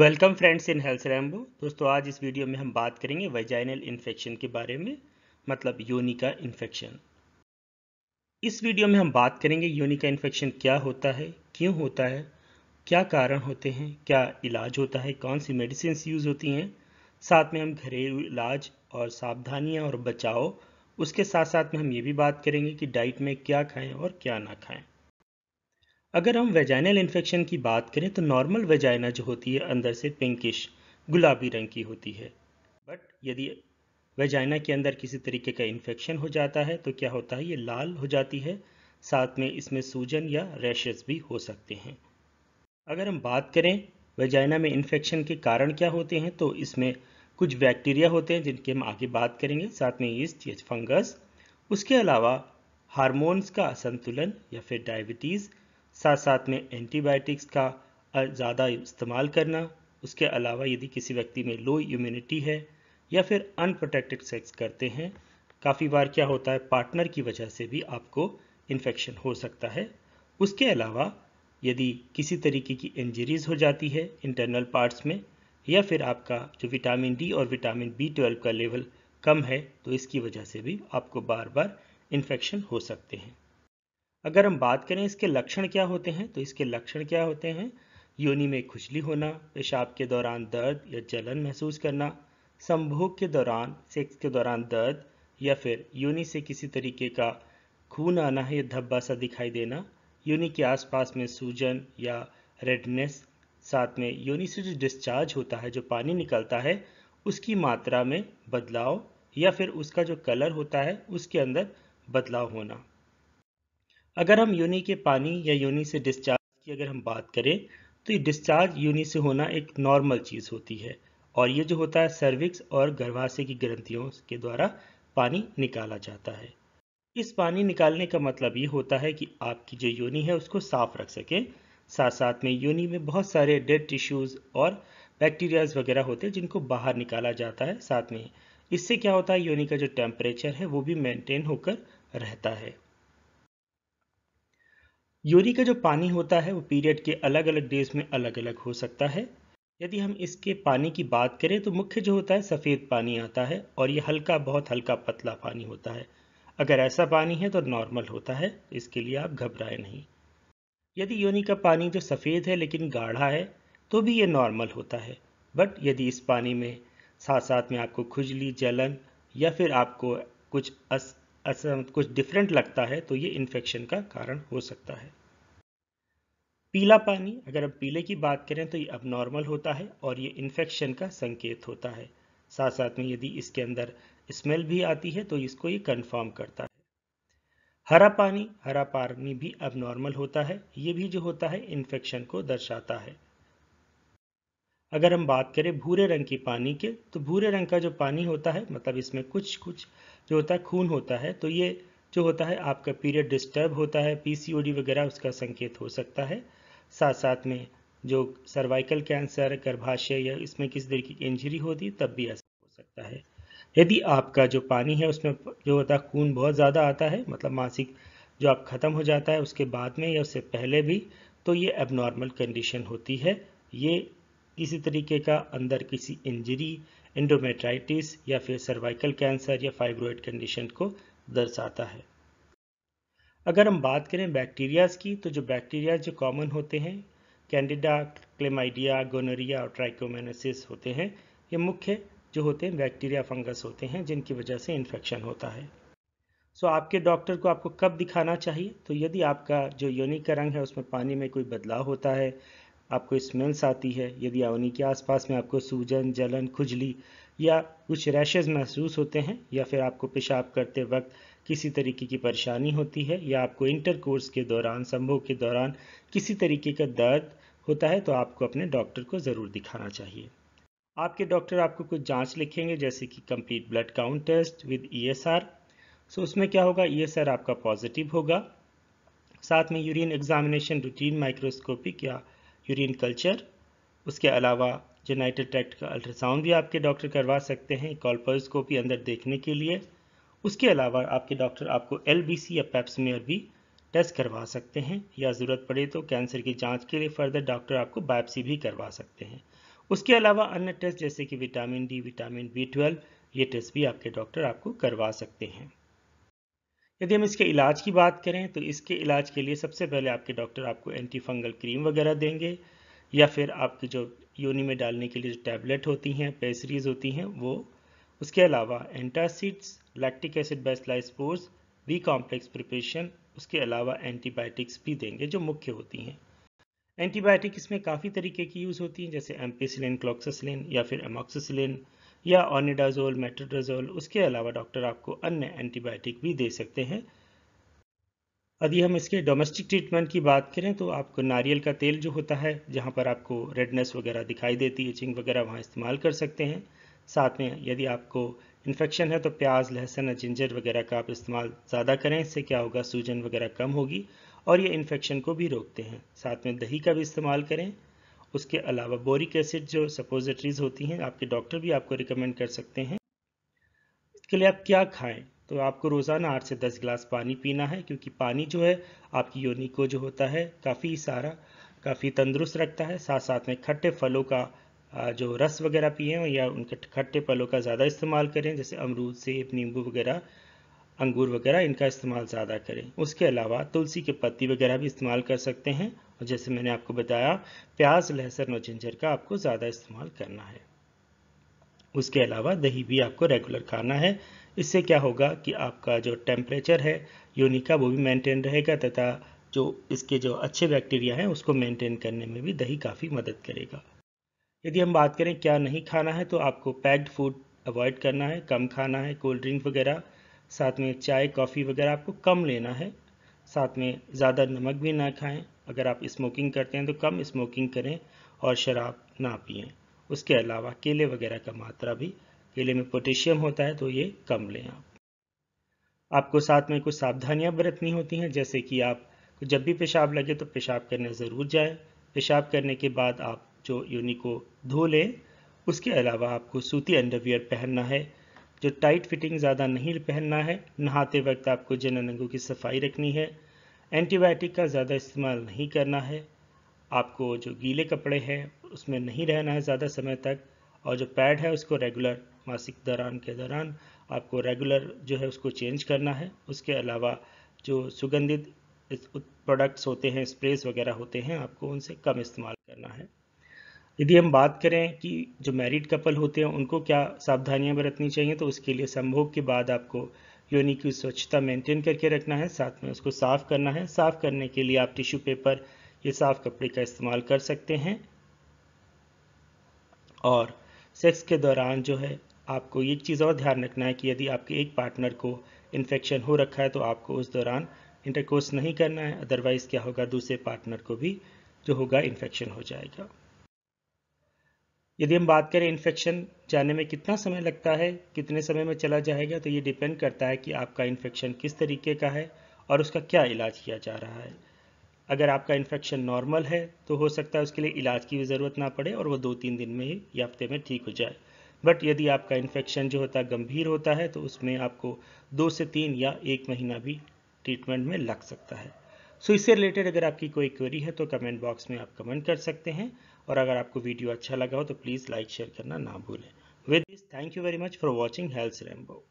welcome friends in Health Rambo दोस्तों आज इस वीडियो में हम बात करेंगे वेजाइनल इन्फेक्शन के बारे में मतलब यूनिका इन्फेक्शन इस वीडियो में हम बात करेंगे यूनिका इन्फेक्शन क्या होता है क्यों होता है क्या कारण होते हैं क्या इलाज होता है कौन सी मेडिसिन यूज़ होती हैं साथ में हम घरेलू इलाज और सावधानियाँ और बचाव उसके साथ साथ में हम ये भी बात करेंगे कि डाइट में क्या खाएँ और क्या ना खाएँ अगर हम वेजाइनल इन्फेक्शन की बात करें तो नॉर्मल वेजाइना जो होती है अंदर से पिंकिश गुलाबी रंग की होती है बट यदि वेजाइना के अंदर किसी तरीके का इन्फेक्शन हो जाता है तो क्या होता है ये लाल हो जाती है साथ में इसमें सूजन या रैशेस भी हो सकते हैं अगर हम बात करें वेजाइना में इन्फेक्शन के कारण क्या होते हैं तो इसमें कुछ बैक्टीरिया होते हैं जिनके हम आगे बात करेंगे साथ में ईस्ट या फंगस उसके अलावा हार्मोन्स का असंतुलन या फिर डायबिटीज़ साथ साथ में एंटीबायोटिक्स का ज़्यादा इस्तेमाल करना उसके अलावा यदि किसी व्यक्ति में लो इम्यूनिटी है या फिर अनप्रोटेक्टेड सेक्स करते हैं काफ़ी बार क्या होता है पार्टनर की वजह से भी आपको इन्फेक्शन हो सकता है उसके अलावा यदि किसी तरीके की इंजरीज हो जाती है इंटरनल पार्ट्स में या फिर आपका जो विटामिन डी और विटामिन बी ट्वेल्व का लेवल कम है तो इसकी वजह से भी आपको बार बार इन्फेक्शन हो सकते हैं अगर हम बात करें इसके लक्षण क्या होते हैं तो इसके लक्षण क्या होते हैं योनि में खुजली होना पेशाब के दौरान दर्द या जलन महसूस करना संभोग के दौरान सेक्स के दौरान दर्द या फिर योनि से किसी तरीके का खून आना है या धब्बा सा दिखाई देना योनि के आसपास में सूजन या रेडनेस साथ में योनि से जो डिस्चार्ज होता है जो पानी निकलता है उसकी मात्रा में बदलाव या फिर उसका जो कलर होता है उसके अंदर बदलाव होना अगर हम योनि के पानी या योनि से डिस्चार्ज की अगर हम बात करें तो ये डिस्चार्ज योनि से होना एक नॉर्मल चीज़ होती है और ये जो होता है सर्विक्स और गर्भाशय की ग्रंथियों के द्वारा पानी निकाला जाता है इस पानी निकालने का मतलब ये होता है कि आपकी जो योनि है उसको साफ रख सके साथ साथ में योनि में बहुत सारे डेड टिश्यूज़ और बैक्टीरियाज वगैरह होते हैं जिनको बाहर निकाला जाता है साथ में इससे क्या होता है योनि का जो टेम्परेचर है वो भी मेंटेन होकर रहता है यूरी का जो पानी होता है वो पीरियड के अलग अलग डेज में अलग अलग हो सकता है यदि हम इसके पानी की बात करें तो मुख्य जो होता है सफ़ेद पानी आता है और ये हल्का बहुत हल्का पतला पानी होता है अगर ऐसा पानी है तो नॉर्मल होता है इसके लिए आप घबराए नहीं यदि योनि का पानी जो सफ़ेद है लेकिन गाढ़ा है तो भी ये नॉर्मल होता है बट यदि इस पानी में साथ साथ में आपको खुजली जलन या फिर आपको कुछ अस कुछ डिफरेंट लगता है तो ये इन्फेक्शन का कारण हो सकता है पीला पानी अगर हम पीले की बात करें तो ये अब नॉर्मल होता है और ये इन्फेक्शन का संकेत होता है साथ साथ में यदि इसके अंदर स्मेल भी आती है तो इसको ये कन्फर्म करता है हरा पानी हरा पानी भी अब नॉर्मल होता है ये भी जो होता है इन्फेक्शन को दर्शाता है अगर हम बात करें भूरे रंग की पानी के तो भूरे रंग का जो पानी होता है मतलब इसमें कुछ कुछ जो होता है खून होता है तो ये जो होता है आपका पीरियड डिस्टर्ब होता है पीसीओडी वगैरह उसका संकेत हो सकता है साथ साथ में जो सर्वाइकल कैंसर गर्भाशय या इसमें किसी तरीके की इंजरी होती तब भी ऐसा हो सकता है यदि आपका जो पानी है उसमें जो होता है खून बहुत ज़्यादा आता है मतलब मासिक जो आप ख़त्म हो जाता है उसके बाद में या उससे पहले भी तो ये एबनॉर्मल कंडीशन होती है ये इसी तरीके का अंदर किसी इंजरी इंडोमेट्राइटिस या फिर सर्वाइकल कैंसर या फाइब्रोइड कंडीशन को दर्शाता है अगर हम बात करें बैक्टीरियाज की तो जो बैक्टीरिया जो कॉमन होते हैं कैंडिडा क्लेमाइडिया गोनरिया और ट्राइकोमेनोसिस होते हैं ये मुख्य जो होते हैं बैक्टीरिया फंगस होते हैं जिनकी वजह से इन्फेक्शन होता है सो so, आपके डॉक्टर को आपको कब दिखाना चाहिए तो यदि आपका जो योनि का रंग है उसमें पानी में कोई बदलाव होता है आपको स्मेल्स आती है यदि आवनी के आसपास में आपको सूजन जलन खुजली या कुछ रैशेज महसूस होते हैं या फिर आपको पेशाब करते वक्त किसी तरीके की परेशानी होती है या आपको इंटर कोर्स के दौरान संभोग के दौरान किसी तरीके का दर्द होता है तो आपको अपने डॉक्टर को ज़रूर दिखाना चाहिए आपके डॉक्टर आपको कुछ जांच लिखेंगे जैसे कि complete blood count test with ESR e so उसमें क्या होगा ईएसआर e आपका पॉजिटिव होगा साथ में यूरिन एग्जामिनेशन रूटीन माइक्रोस्कोपिक या यूरिन कल्चर उसके अलावा जेनाइटल ट्रैक्ट का अल्ट्रासाउंड भी आपके डॉक्टर करवा सकते हैं कॉल्पोस्कोपी अंदर देखने के लिए उसके अलावा आपके डॉक्टर आपको एल या पैप्समेयर भी टेस्ट करवा सकते हैं या ज़रूरत पड़े तो कैंसर की जांच के लिए फर्दर डॉक्टर आपको बायोप्सी भी करवा सकते हैं उसके अलावा अन्य टेस्ट जैसे कि vitamin D vitamin B twelve ये टेस्ट भी आपके डॉक्टर आपको करवा सकते हैं यदि हम इसके इलाज की बात करें तो इसके इलाज के लिए सबसे पहले आपके डॉक्टर आपको एंटी फंगल क्रीम वगैरह देंगे या फिर आपकी जो योनि में डालने के लिए जो टैबलेट होती हैं पेसरीज होती हैं वो उसके अलावा antacids lactic acid bacillus spores B complex preparation उसके अलावा एंटीबायोटिक्स भी देंगे जो मुख्य होती हैं एंटीबायोटिक इसमें काफ़ी तरीके की यूज़ होती हैं जैसे एम्पीसिलिन क्लोक्सासिलिन या फिर एमोक्सासिलिन या ऑनिडाजोल मेट्रोडाजोल उसके अलावा डॉक्टर आपको अन्य एंटीबायोटिक भी दे सकते हैं यदि हम इसके डोमेस्टिक ट्रीटमेंट की बात करें तो आपको नारियल का तेल जो होता है जहाँ पर आपको रेडनेस वगैरह दिखाई देती है चिंग वगैरह वहाँ इस्तेमाल कर सकते हैं साथ में यदि आपको इन्फेक्शन है तो प्याज लहसन और जिंजर वगैरह का आप इस्तेमाल ज़्यादा करें इससे क्या होगा सूजन वगैरह कम होगी और ये इन्फेक्शन को भी रोकते हैं साथ में दही का भी इस्तेमाल करें उसके अलावा बोरिक एसिड जो सपोजिटरीज होती हैं आपके डॉक्टर भी आपको रिकमेंड कर सकते हैं इसके लिए आप क्या खाएं तो आपको रोज़ाना आठ से दस गिलास पानी पीना है क्योंकि पानी जो है आपकी योनि को जो होता है काफ़ी सारा काफ़ी तंदुरुस्त रखता है साथ साथ में खट्टे फलों का जो रस वगैरह पिए या उनके खट्टे फलों का ज़्यादा इस्तेमाल करें जैसे अमरूद सेब नींबू वगैरह अंगूर वगैरह इनका इस्तेमाल ज़्यादा करें उसके अलावा तुलसी के पत्ती वगैरह भी इस्तेमाल कर सकते हैं और जैसे मैंने आपको बताया प्याज लहसुन और जिंजर का आपको ज़्यादा इस्तेमाल करना है उसके अलावा दही भी आपको रेगुलर खाना है इससे क्या होगा कि आपका जो टेम्परेचर है योनि का वो भी मेंटेन रहेगा तथा जो इसके जो अच्छे बैक्टीरिया हैं उसको मेंटेन करने में भी दही काफ़ी मदद करेगा यदि हम बात करें क्या नहीं खाना है तो आपको पैक्ड फूड अवॉइड करना है कम खाना है कोल्ड ड्रिंक वगैरह साथ में चाय कॉफ़ी वगैरह आपको कम लेना है साथ में ज़्यादा नमक भी ना खाएं अगर आप स्मोकिंग करते हैं तो कम स्मोकिंग करें और शराब ना पिएं उसके अलावा केले वगैरह का मात्रा भी केले में पोटेशियम होता है तो ये कम लें आप आपको साथ में कुछ सावधानियां बरतनी होती हैं जैसे कि आप जब भी पेशाब लगे तो पेशाब करने ज़रूर जाएं पेशाब करने के बाद आप जो यूनिको को धो लें उसके अलावा आपको सूती अंडरवियर पहनना है जो टाइट फिटिंग ज़्यादा नहीं पहनना है नहाते वक्त आपको जनन अंगों की सफाई रखनी है एंटीबायोटिक का ज़्यादा इस्तेमाल नहीं करना है आपको जो गीले कपड़े हैं उसमें नहीं रहना है ज़्यादा समय तक और जो पैड है उसको रेगुलर मासिक दौरान के दौरान आपको रेगुलर जो है उसको चेंज करना है उसके अलावा जो सुगंधित प्रोडक्ट्स होते हैं स्प्रेस वगैरह होते हैं आपको उनसे कम इस्तेमाल करना है यदि हम बात करें कि जो मैरिड कपल होते हैं उनको क्या सावधानियां बरतनी चाहिए तो उसके लिए संभोग के बाद आपको योनि की स्वच्छता मेंटेन करके रखना है साथ में उसको साफ़ करना है साफ़ करने के लिए आप टिश्यू पेपर ये साफ़ कपड़े का इस्तेमाल कर सकते हैं और सेक्स के दौरान जो है आपको एक चीज़ और ध्यान रखना है कि यदि आपके एक पार्टनर को इन्फेक्शन हो रखा है तो आपको उस दौरान इंटरकोर्स नहीं करना है अदरवाइज़ क्या होगा दूसरे पार्टनर को भी जो होगा इन्फेक्शन हो जाएगा यदि हम बात करें इन्फेक्शन जाने में कितना समय लगता है कितने समय में चला जाएगा तो ये डिपेंड करता है कि आपका इन्फेक्शन किस तरीके का है और उसका क्या इलाज किया जा रहा है अगर आपका इन्फेक्शन नॉर्मल है तो हो सकता है उसके लिए इलाज की भी ज़रूरत ना पड़े और वो दो तीन दिन में ही या हफ्ते में ठीक हो जाए बट यदि आपका इन्फेक्शन जो होता है गंभीर होता है तो उसमें आपको दो से तीन या एक महीना भी ट्रीटमेंट में लग सकता है सो so, इससे रिलेटेड अगर आपकी कोई क्वेरी है तो कमेंट बॉक्स में आप कमेंट कर सकते हैं और अगर आपको वीडियो अच्छा लगा हो तो प्लीज़ लाइक शेयर करना ना भूलें with this thank you very much for watching Health Rambo